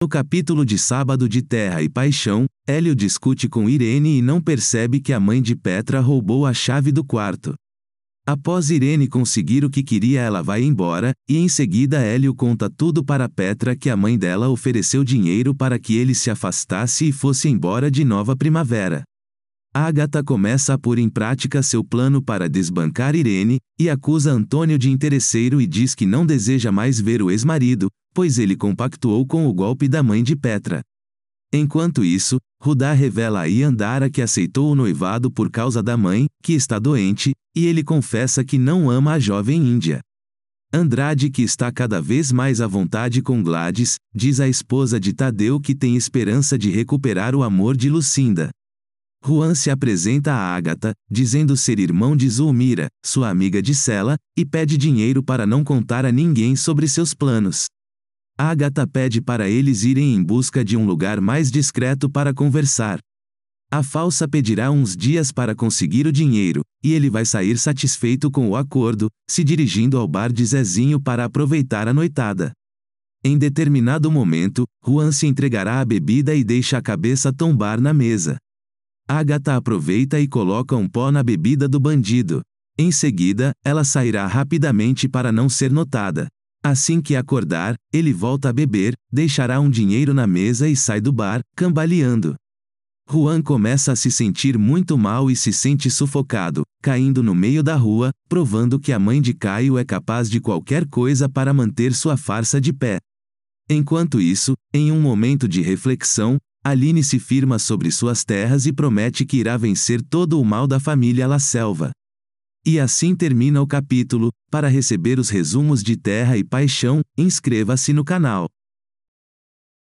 No capítulo de Sábado de Terra e Paixão, Hélio discute com Irene e não percebe que a mãe de Petra roubou a chave do quarto. Após Irene conseguir o que queria, ela vai embora, e em seguida Hélio conta tudo para Petra que a mãe dela ofereceu dinheiro para que ele se afastasse e fosse embora de nova primavera. Agatha começa a pôr em prática seu plano para desbancar Irene, e acusa Antônio de interesseiro e diz que não deseja mais ver o ex-marido, pois ele compactuou com o golpe da mãe de Petra. Enquanto isso, Rudá revela a Yandara que aceitou o noivado por causa da mãe, que está doente, e ele confessa que não ama a jovem Índia. Andrade, que está cada vez mais à vontade com Gladys, diz à esposa de Tadeu que tem esperança de recuperar o amor de Lucinda. Juan se apresenta a Ágata, dizendo ser irmão de Zulmira, sua amiga de Sela, e pede dinheiro para não contar a ninguém sobre seus planos. Agatha pede para eles irem em busca de um lugar mais discreto para conversar. A falsa pedirá uns dias para conseguir o dinheiro, e ele vai sair satisfeito com o acordo, se dirigindo ao bar de Zezinho para aproveitar a noitada. Em determinado momento, Juan se entregará à bebida e deixa a cabeça tombar na mesa. Agatha aproveita e coloca um pó na bebida do bandido. Em seguida, ela sairá rapidamente para não ser notada. Assim que acordar, ele volta a beber, deixará um dinheiro na mesa e sai do bar, cambaleando. Juan começa a se sentir muito mal e se sente sufocado, caindo no meio da rua, provando que a mãe de Caio é capaz de qualquer coisa para manter sua farsa de pé. Enquanto isso, em um momento de reflexão, Aline se firma sobre suas terras e promete que irá vencer todo o mal da família La Selva. E assim termina o capítulo, para receber os resumos de Terra e Paixão, inscreva-se no canal.